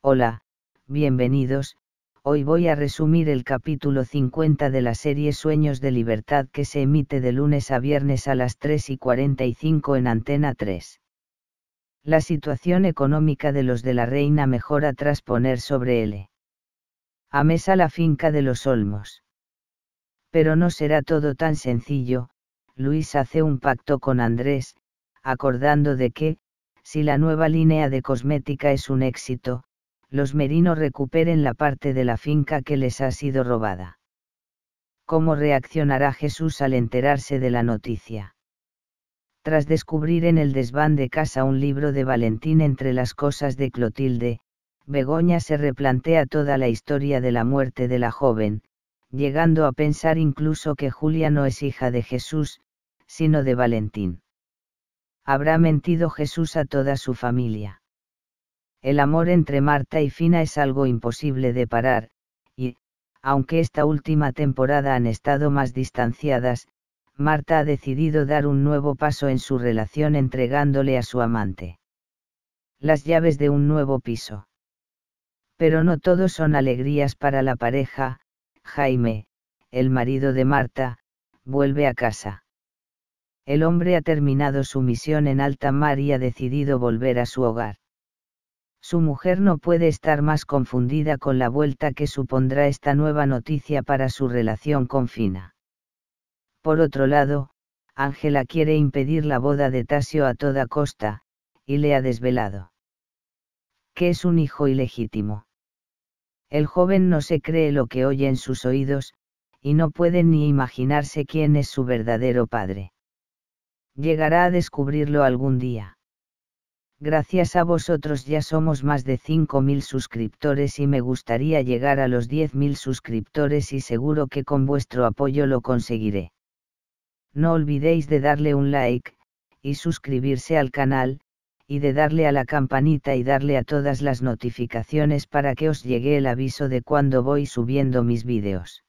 Hola, bienvenidos, hoy voy a resumir el capítulo 50 de la serie Sueños de Libertad que se emite de lunes a viernes a las 3 y 45 en Antena 3. La situación económica de los de la reina mejora tras poner sobre él A mesa la finca de los Olmos. Pero no será todo tan sencillo, Luis hace un pacto con Andrés, acordando de que, si la nueva línea de cosmética es un éxito, los merinos recuperen la parte de la finca que les ha sido robada. ¿Cómo reaccionará Jesús al enterarse de la noticia? Tras descubrir en el desván de casa un libro de Valentín entre las cosas de Clotilde, Begoña se replantea toda la historia de la muerte de la joven, llegando a pensar incluso que Julia no es hija de Jesús, sino de Valentín. Habrá mentido Jesús a toda su familia. El amor entre Marta y Fina es algo imposible de parar, y, aunque esta última temporada han estado más distanciadas, Marta ha decidido dar un nuevo paso en su relación entregándole a su amante las llaves de un nuevo piso. Pero no todo son alegrías para la pareja, Jaime, el marido de Marta, vuelve a casa. El hombre ha terminado su misión en alta mar y ha decidido volver a su hogar su mujer no puede estar más confundida con la vuelta que supondrá esta nueva noticia para su relación con Fina. Por otro lado, Ángela quiere impedir la boda de Tasio a toda costa, y le ha desvelado que es un hijo ilegítimo. El joven no se cree lo que oye en sus oídos, y no puede ni imaginarse quién es su verdadero padre. Llegará a descubrirlo algún día. Gracias a vosotros ya somos más de 5.000 suscriptores y me gustaría llegar a los 10.000 suscriptores y seguro que con vuestro apoyo lo conseguiré. No olvidéis de darle un like, y suscribirse al canal, y de darle a la campanita y darle a todas las notificaciones para que os llegue el aviso de cuando voy subiendo mis vídeos.